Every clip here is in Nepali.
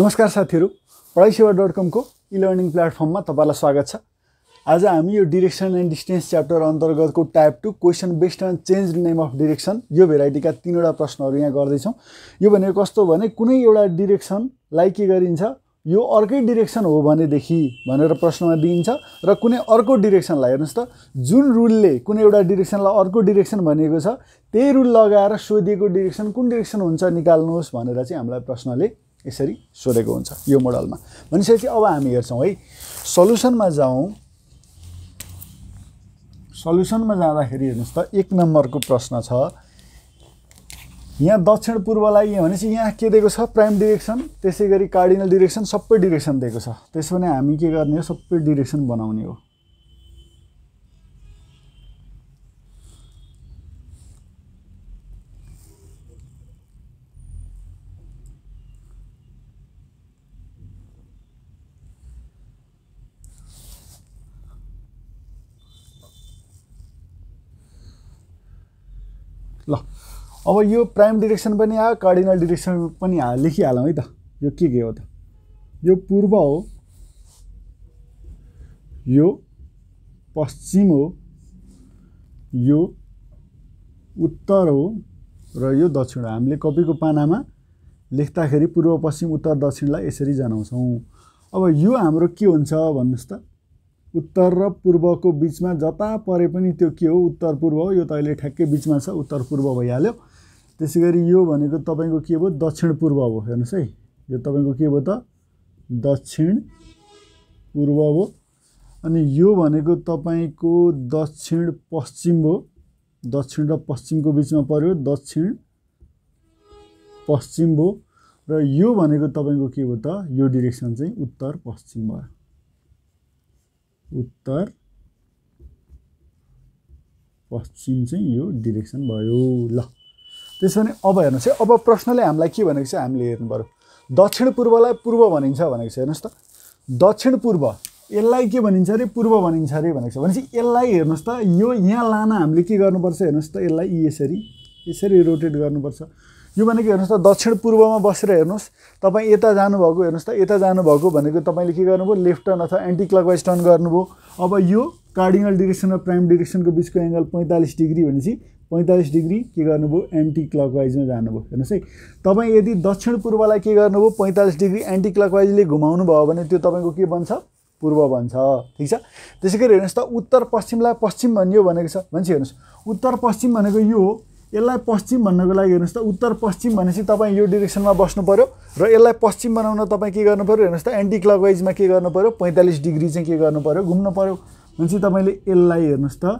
नमस्कार साथीहरू पढाइ सेवा डट कमको इलर्निङ प्लेटफर्ममा तपाईँलाई स्वागत छ आज हामी यो डिरेक्सन एन्ड डिस्टेन्स च्याप्टर अन्तर्गतको type two question based on change name of direction यो भेराइटीका तिनवटा प्रश्नहरू यहाँ गर्दैछौँ यो भनेको कस्तो भने कुनै एउटा डिरेक्सनलाई के गरिन्छ यो अर्कै डिरेक्सन हो भनेदेखि भनेर प्रश्नमा दिइन्छ र कुनै अर्को डिरेक्सनलाई हेर्नुहोस् त जुन रुलले कुनै एउटा डिरेक्सनलाई अर्को डिरेक्सन भनिएको छ त्यही रुल लगाएर सोधिएको डिरेक्सन कुन डिरेक्सन हुन्छ निकाल्नुहोस् भनेर चाहिँ हामीलाई प्रश्नले यसरी सोधेको हुन्छ यो मोडलमा भनिसकेपछि अब हामी हेर्छौँ है सल्युसनमा जाउँ सल्युसनमा जाँदाखेरि हेर्नुहोस् त एक नम्बरको प्रश्न छ यहाँ दक्षिण पूर्वलाई भनेपछि यहाँ के दिएको छ प्राइम डिरेक्सन त्यसै गरी कार्डिनल डिरेक्सन सबै डिरेक्सन दिएको छ त्यसो भने हामी के गर्ने हो सबै डिरेक्सन बनाउने हो ल अब यो प्राइम डिरेक्सन पनि आयो कार्डिनल डिरेक्सन पनि लेखिहालौँ है त यो के के हो त यो पूर्व हो यो पश्चिम हो यो उत्तर हो र यो दक्षिण हो हामीले कपीको पानामा लेख्दाखेरि पूर्व पश्चिम उत्तर दक्षिणलाई यसरी जनाउँछौँ अब यो हाम्रो के हुन्छ भन्नुहोस् त उत्तर र पूर्वको बिचमा जता परे पनि त्यो के हो उत्तर पूर्व हो यो त अहिले ठ्याक्कै बिचमा छ उत्तर पूर्व भइहाल्यो त्यसै गरी यो भनेको तपाईँको के भयो दक्षिण पूर्व हो हेर्नुहोस् है यो तपाईँको के भयो त दक्षिण पूर्व हो अनि यो भनेको तपाईँको दक्षिण पश्चिम हो दक्षिण र पश्चिमको बिचमा पऱ्यो दक्षिण पश्चिम हो र यो भनेको तपाईँको के भयो त यो डिरेक्सन चाहिँ उत्तर पश्चिम भयो उत्तर पश्चिम चाहिँ यो डिरेक्सन भयो ल त्यसो भने अब हेर्नुहोस् है अब प्रश्नले हामीलाई के भनेको छ हामीले हेर्नु पऱ्यो दक्षिण पूर्वलाई पूर्व भनिन्छ भनेको छ हेर्नुहोस् त दक्षिण पूर्व यसलाई के भनिन्छ अरे पूर्व भनिन्छ अरे भनेको छ भनेपछि यसलाई हेर्नुहोस् त यो यहाँ लान हामीले के गर्नुपर्छ हेर्नुहोस् त यसलाई यसरी यसरी रोटेट गर्नुपर्छ यो भनेको हेर्नुहोस् त दक्षिण पूर्वमा बसेर हेर्नुहोस् तपाईँ यता जानुभएको हेर्नुहोस् त यता जानुभएको भनेको तपाईँले के गर्नुभयो लेफ्ट टर्न अथवा एन्टी क्लकवाइज टर्न गर्नुभयो अब यो कार्डिनल डिरेक्सन र प्राइम डिरेक्सनको बिचको एङ्गल पैँतालिस डिग्री भनेपछि पैँतालिस डिग्री के गर्नुभयो एन्टी क्लकवाइजमा जानुभयो हेर्नुहोस् है तपाईँ यदि दक्षिण पूर्वलाई के गर्नुभयो पैँतालिस डिग्री एन्टी क्लकवाइजले घुमाउनु भयो भने त्यो तपाईँको के बन्छ पूर्व बन्छ ठिक छ त्यसै गरी हेर्नुहोस् त उत्तर पश्चिमलाई पश्चिम भनियो भनेको छ मान्छे हेर्नुहोस् उत्तर पश्चिम भनेको यो हो यसलाई पश्चिम भन्नको लागि हेर्नुहोस् त उत्तर पश्चिम भनेपछि तपाईँ यो डिरेक्सनमा बस्नु पऱ्यो र यसलाई पश्चिम बनाउन तपाईँ के गर्नु पऱ्यो हेर्नुहोस् त एन्टी क्लकवाइजमा के गर्नु पऱ्यो पैँतालिस डिग्री चाहिँ के गर्नु पऱ्यो घुम्नु पऱ्यो भनेपछि तपाईँले यसलाई हेर्नुहोस् त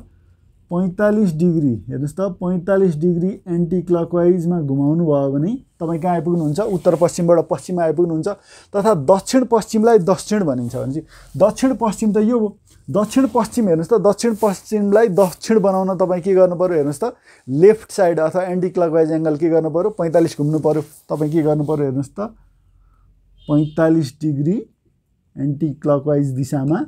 पैँतालिस डिग्री हेर्नुहोस् त पैँतालिस डिग्री एन्टी क्लकवाइजमा घुमाउनु भयो भने तपाईँ कहाँ आइपुग्नुहुन्छ उत्तर पश्चिमबाट पश्चिममा आइपुग्नुहुन्छ तथा दक्षिण पश्चिमलाई दक्षिण भनिन्छ भनेपछि दक्षिण पश्चिम त यो हो दक्षिण पश्चिम हेर्नुहोस् त दक्षिण पश्चिमलाई दक्षिण बनाउन तपाईँ के गर्नु पऱ्यो हेर्नुहोस् त लेफ्ट साइड अथवा एन्टी क्लकवाइज एङ्गल के गर्नु पऱ्यो पैँतालिस घुम्नु पऱ्यो तपाईँ के गर्नु पऱ्यो हेर्नुहोस् त पैँतालिस डिग्री एन्टी क्लकवाइज दिशामा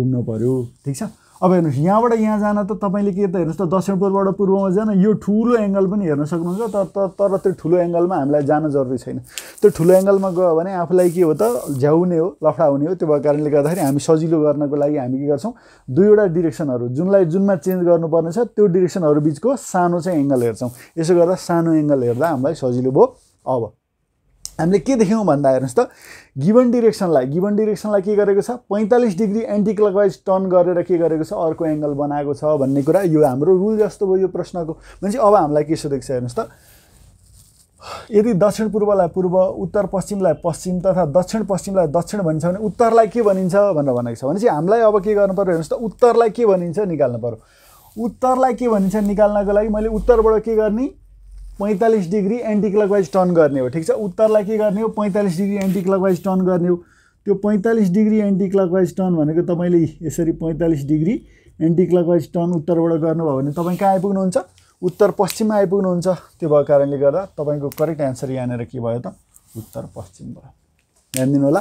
घुम्नु पऱ्यो ठिक छ अब हेर्नुहोस् यहाँबाट यहाँ जान त तपाईँले के त हेर्नुहोस् त दक्षिण पूर्वबाट पूर्वमा जान यो ठुलो एङ्गल पनि हेर्न सक्नुहुन्छ तर तर त्यो ठुलो एङ्गलमा हामीलाई जान जरुरी छैन त्यो ठुलो एङ्गलमा गयो भने आफूलाई के हो त झ्याउने हो लफडा हुने हो त्यो भएको कारणले गर्दाखेरि हामी सजिलो गर्नको लागि हामी के गर्छौँ दुईवटा डिरेक्सनहरू जुनलाई जुनमा चेन्ज गर्नुपर्ने छ त्यो डिरेक्सनहरू बिचको सानो चाहिँ एङ्गल हेर्छौँ यसो गर्दा सानो एङ्गल हेर्दा हामीलाई सजिलो भयो अब हामीले के देख्यौँ भन्दा हेर्नुहोस् त गिभन डिरेक्सनलाई गिभन डिरेक्सनलाई के गरेको छ पैँतालिस डिग्री एन्टी क्लकवाइज टर्न गरेर के गरेको छ अर्को एङ्गल बनाएको छ भन्ने कुरा यो हाम्रो रुल जस्तो भयो यो प्रश्नको मान्छे अब हामीलाई के सोधेको छ हेर्नुहोस् त यदि दक्षिण पूर्वलाई पूर्व उत्तर पश्चिमलाई पश्चिम तथा दक्षिण पश्चिमलाई दक्षिण भनिन्छ भने उत्तरलाई के भनिन्छ भनेर भनेको छ भनेपछि हामीलाई अब के गर्नु पऱ्यो हेर्नुहोस् त उत्तरलाई के भनिन्छ निकाल्नु पऱ्यो उत्तरलाई के भनिन्छ निकाल्नको लागि मैले उत्तरबाट के गर्ने पैँतालिस डिग्री एन्टी क्लकवाइज टर्न गर्ने हो ठिक छ उत्तरलाई के गर्ने हो पैँतालिस डिग्री एन्टी क्लकवाइज टर्न गर्ने हो त्यो पैँतालिस डिग्री एन्टी क्लकवाइज टर्न भनेको तपाईँले यसरी पैँतालिस डिग्री एन्टी क्लकवाइज टर्न उत्तरबाट गर्नुभयो भने तपाईँ कहाँ आइपुग्नुहुन्छ उत्तर पश्चिममा आइपुग्नुहुन्छ त्यो भएको कारणले गर्दा तपाईँको करेक्ट एन्सर यहाँनिर के भयो त उत्तर पश्चिम भयो ध्यान दिनु होला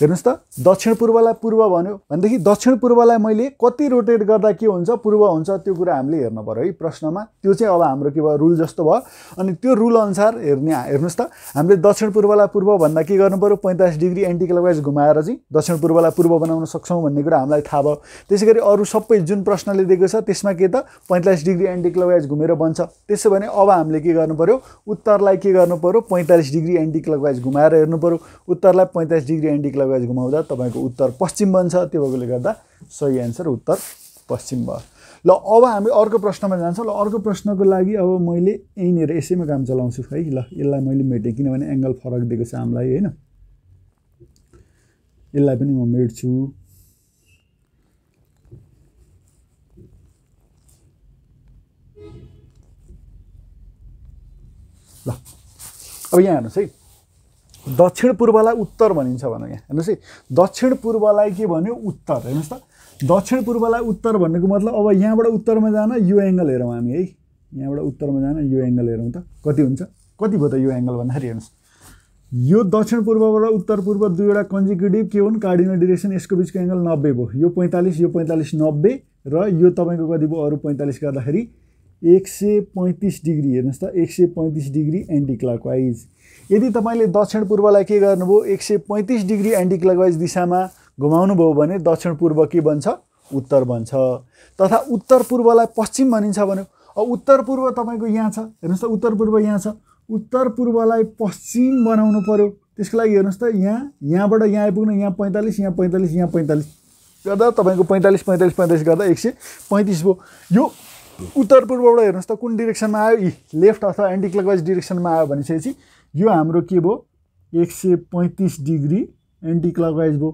हेर्नुहोस् त दक्षिण पूर्वलाई पूर्व भन्यो भनेदेखि दक्षिण पूर्वलाई मैले कति रोटेट गर्दा के हुन्छ पूर्व हुन्छ त्यो कुरा हामीले हेर्नु पऱ्यो है प्रश्नमा त्यो चाहिँ अब हाम्रो के भयो रुल जस्तो भयो अनि त्यो रुल अनुसार हेर्ने हेर्नुहोस् त हामीले दक्षिण पूर्वलाई पूर्व भन्दा के गर्नु पऱ्यो पैँतालिस डिग्री एन्टिक्लवाइज घुमाएर चाहिँ दक्षिण पूर्वलाई पूर्व बनाउन सक्छौँ भन्ने कुरा हामीलाई थाहा भयो त्यसै गरी अरू सबै जुन प्रश्नले दिएको छ त्यसमा के त पैँतालिस डिग्री एन्टिक्लवाइज घुमेर बन्छ त्यसो भने अब हामीले के गर्नु पऱ्यो उत्तरलाई के गर्नु पऱ्यो पैँतालिस डिग्री एन्टिक्लवाइज घुमाएर हेर्नु पऱ्यो उत्तरलाई पैँतालिस डिग्री एन्टिक्लवाइज क्लकवाइज घुमाउँदा तपाईँको उत्तर पश्चिम बन्छ त्यो भएकोले गर्दा सही एन्सर उत्तर पश्चिम भयो ल अब हामी अर्को प्रश्नमा जान्छौँ ल अर्को प्रश्नको लागि अब मैले यहीँनिर यसैमा काम चलाउँछु है ल यसलाई मैले मेटेँ किनभने एङ्गल फरक दिएको छ हामीलाई होइन यसलाई पनि म मेट्छु ल अब यहाँ हेर्नुहोस् है दक्षिण पूर्वलाई उत्तर भनिन्छ भनौँ यहाँ हेर्नुहोस् है दक्षिण पूर्वलाई के भन्यो उत्तर हेर्नुहोस् त दक्षिण पूर्वलाई उत्तर भन्नुको मतलब अब यहाँबाट उत्तरमा जान यो एङ्गल हेरौँ हामी है यहाँबाट उत्तरमा जान यो एङ्गल हेरौँ त कति हुन्छ कति भयो त यो एङ्गल भन्दाखेरि हेर्नुहोस् यो दक्षिण पूर्वबाट उत्तर पूर्व दुईवटा कन्जिक्युटिभ के हुन् कार्डिनल डिरेक्सन यसको बिचको एङ्गल नब्बे भयो यो पैँतालिस यो पैँतालिस नब्बे र यो तपाईँको कति भयो अरू पैँतालिस गर्दाखेरि एक सय पैँतिस डिग्री हेर्नुहोस् त एक सय पैँतिस डिग्री एन्टी क्लकवाइज यदि तपाईँले दक्षिण पूर्वलाई के गर्नुभयो एक सय पैँतिस डिग्री एन्टी क्लकवाइज दिशामा भयो भने दक्षिण पूर्व के बन्छ उत्तर बन्छ तथा उत्तर पूर्वलाई पश्चिम भनिन्छ भन्यो उत्तर पूर्व तपाईँको यहाँ छ हेर्नुहोस् त उत्तर पूर्व यहाँ छ उत्तर पूर्वलाई पश्चिम बनाउनु पऱ्यो त्यसको लागि हेर्नुहोस् त यहाँ यहाँबाट यहाँ आइपुग्नु यहाँ पैँतालिस यहाँ पैँतालिस यहाँ पैँतालिस गर्दा तपाईँको पैँतालिस पैँतालिस पैँतालिस गर्दा एक सय पैँतिस भयो यो उत्तर पूर्वबाट हेर्नुहोस् त कुन डिरेक्सनमा आयो यी लेफ्ट अथवा एन्टी क्लकवाइज डिरेक्सनमा आयो भनेपछि यो हाम्रो के भयो एक सय पैँतिस डिग्री एन्टी क्लकवाइज भयो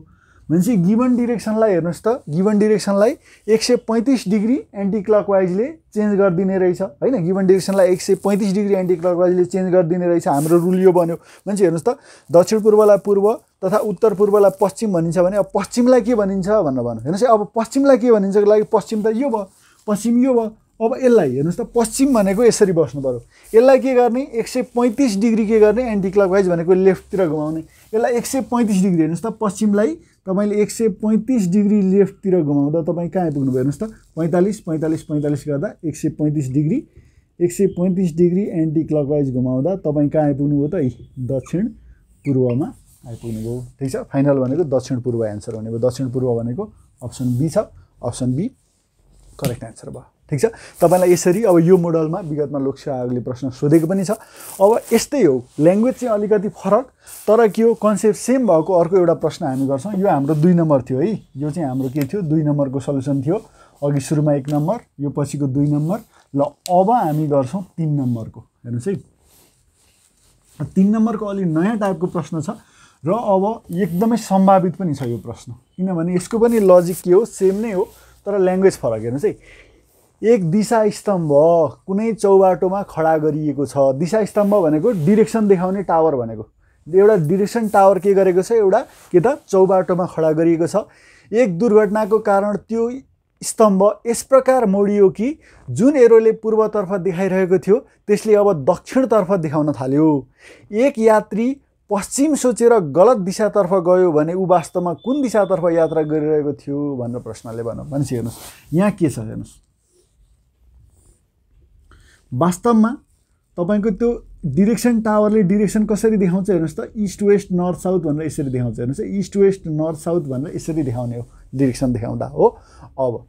भनेपछि गिभन डिरेक्सनलाई हेर्नुहोस् त गिभन डिरेक्सनलाई एक सय पैँतिस डिग्री एन्टी क्लकवाइजले चेन्ज गरिदिने रहेछ होइन गिभन डिरेक्सनलाई एक सय पैँतिस डिग्री एन्टी क्लकवाइजले चेन्ज गरिदिने रहेछ हाम्रो रुल यो बन्यो भनेपछि हेर्नुहोस् त दक्षिण पूर्वलाई पूर्व तथा उत्तर पूर्वलाई पश्चिम भनिन्छ भने अब पश्चिमलाई के भनिन्छ भनेर भन्नु हेर्नुहोस् अब पश्चिमलाई के भनिन्छको लागि पश्चिम त यो भयो पश्चिम यो भयो अब यसलाई हेर्नुहोस् त पश्चिम भनेको यसरी बस्नु पऱ्यो यसलाई के गर्ने एक सय पैँतिस डिग्री के गर्ने एन्टी क्लकवाइज भनेको लेफ्टतिर घुमाउने यसलाई एक सय पैँतिस डिग्री हेर्नुहोस् त पश्चिमलाई तपाईँले एक सय पैँतिस डिग्री लेफ्टतिर घुमाउँदा तपाईँ कहाँ आइपुग्नुभयो हेर्नुहोस् त पैँतालिस पैँतालिस पैँतालिस गर्दा एक सय पैँतिस डिग्री एक सय पैँतिस डिग्री एन्टी क्लकवाइज घुमाउँदा तपाईँ कहाँ आइपुग्नुभयो त दक्षिण पूर्वमा आइपुग्नुभयो ठिक छ फाइनल भनेको दक्षिण पूर्व एन्सर भनेको दक्षिण पूर्व भनेको अप्सन बी छ अप्सन बी करेक्ट एन्सर भयो ठिक छ तपाईँलाई यसरी अब यो मोडलमा विगतमा लोकसेवा आयोगले प्रश्न सोधेको पनि छ अब यस्तै हो ल्याङ्ग्वेज चाहिँ अलिकति फरक तर के हो कन्सेप्ट सेम भएको अर्को एउटा प्रश्न हामी गर्छौँ यो हाम्रो दुई नम्बर थियो है यो चाहिँ हाम्रो के थियो दुई नम्बरको सल्युसन थियो अघि सुरुमा एक नम्बर यो पछिको दुई नम्बर ल अब हामी गर्छौँ तिन नम्बरको हेर्नुहोस् है तिन नम्बरको अलि नयाँ टाइपको प्रश्न छ र अब एकदमै सम्भावित पनि छ यो प्रश्न किनभने यसको पनि लजिक के हो सेम नै हो तर ल्याङ्ग्वेज फरक हेर्नुहोस् है एक दिशा स्तम्भ कुनै चौबाटोमा खडा गरिएको छ दिशा स्तम्भ भनेको डिरेक्सन देखाउने टावर भनेको एउटा डिरेक्सन टावर के गरेको छ एउटा के त चौबाटोमा खडा गरिएको छ एक दुर्घटनाको कारण त्यो स्तम्भ यस प्रकार मोडियो कि जुन एरोले पूर्वतर्फ देखाइरहेको थियो त्यसले अब दक्षिणतर्फ देखाउन थाल्यो एक यात्री पश्चिम सोचेर गलत दिशातर्फ गयो भने ऊ वास्तवमा कुन दिशातर्फ यात्रा गरिरहेको थियो भनेर प्रश्नले भनौँ भनेपछि हेर्नुहोस् यहाँ के छ हेर्नुहोस् वास्तवमा तपाईँको त्यो डिरेक्सन टावरले डिरेक्सन कसरी देखाउँछ हेर्नुहोस् त इस्ट वेस्ट नर्थ साउथ भनेर यसरी देखाउँछ हेर्नुहोस् त इस्ट वेस्ट नर्थ साउथ भनेर यसरी देखाउने हो डिरेक्सन देखाउँदा हो अब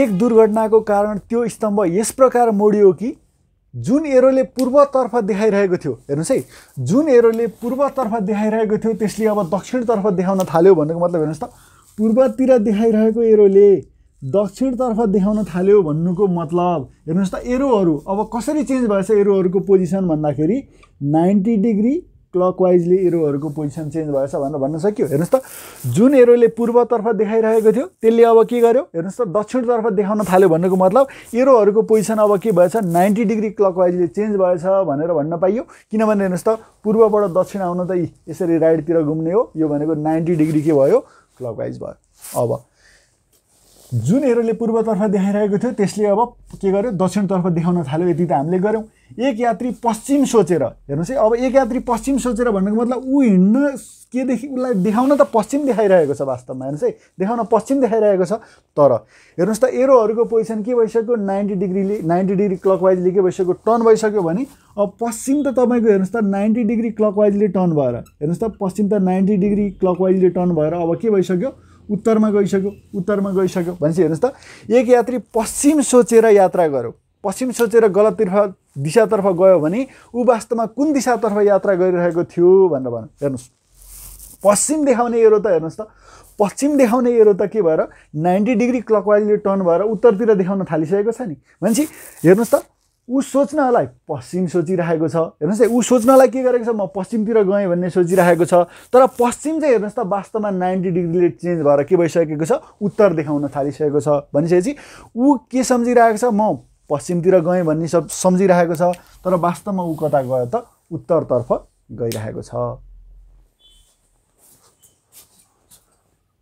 एक दुर्घटनाको कारण त्यो स्तम्भ यस प्रकार मोडियो कि जुन एरोले पूर्वतर्फ देखाइरहेको थियो हेर्नुहोस् है जुन एरोले पूर्वतर्फ देखाइरहेको थियो त्यसले अब दक्षिणतर्फ देखाउन थाल्यो भनेको मतलब हेर्नुहोस् त पूर्वतिर देखाइरहेको एरोले दक्षिणतर्फ देखाउन थाल्यो भन्नुको मतलब हेर्नुहोस् त एरोहरू अब कसरी चेन्ज भएछ एरोहरूको पोजिसन भन्दाखेरि नाइन्टी डिग्री क्लकवाइजले एरोहरूको पोजिसन चेन्ज भएछ भनेर भन्न सकियो हेर्नुहोस् त जुन एरोले पूर्वतर्फ देखाइरहेको थियो त्यसले अब के गर्यो हेर्नुहोस् त दक्षिणतर्फ देखाउन थाल्यो भन्नुको मतलब एरोहरूको पोजिसन अब के भएछ नाइन्टी डिग्री क्लकवाइजले चेन्ज भएछ भनेर भन्न पाइयो किनभने हेर्नुहोस् त पूर्वबाट दक्षिण आउन त यसरी राइडतिर घुम्ने हो यो भनेको नाइन्टी डिग्री के भयो क्लकवाइज भयो अब जुन एरोले पूर्वतर्फ देखाइरहेको थियो त्यसले अब के गर्यो दक्षिणतर्फ देखाउन थाल्यो यति त हामीले गऱ्यौँ एक यात्री पश्चिम सोचेर हेर्नुहोस् है अब एक यात्री पश्चिम सोचेर भन्नुको मतलब ऊ हिँड्न केदेखि उसलाई देखाउन त पश्चिम देखाइरहेको छ वास्तवमा हेर्नुहोस् है देखाउन पश्चिम देखाइरहेको छ तर हेर्नुहोस् त एरोहरूको पोजिसन के भइसक्यो नाइन्टी डिग्रीले नाइन्टी डिग्री क्लकवाइजले के भइसक्यो टर्न भइसक्यो भने अब पश्चिम त तपाईँको हेर्नुहोस् त नाइन्टी डिग्री क्लकवाइजले टर्न भएर हेर्नुहोस् त पश्चिम त नाइन्टी डिग्री क्लकवाइजले टर्न भएर अब के भइसक्यो उत्तरमा गइसक्यो उत्तरमा गइसक्यो भनेपछि हेर्नुहोस् त एक यात्री पश्चिम सोचेर यात्रा गर्यो पश्चिम सोचेर गलततर्फ दिशातर्फ गयो भने ऊ वास्तवमा कुन दिशातर्फ यात्रा गरिरहेको थियो भनेर भन हेर्नुहोस् पश्चिम देखाउने एरो त हेर्नुहोस् त पश्चिम देखाउने एरो त के भएर नाइन्टी डिग्री क्लकवाइजले टर्न भएर उत्तरतिर देखाउन थालिसकेको छ नि भनेपछि हेर्नुहोस् त ऊ सोच्नलाई पश्चिम सोचिरहेको छ हेर्नुहोस् है ऊ सोच्नलाई के गरेको छ म पश्चिमतिर गएँ भन्ने सोचिरहेको छ तर पश्चिम चाहिँ हेर्नुहोस् त वास्तवमा नाइन्टी डिग्रीले चेन्ज भएर के भइसकेको छ उत्तर देखाउन थालिसकेको छ भनिसकेपछि ऊ के सम्झिरहेको छ म पश्चिमतिर गएँ भन्ने सब सम्झिरहेको छ तर वास्तवमा ऊ कता गयो त उत्तरतर्फ गइरहेको छ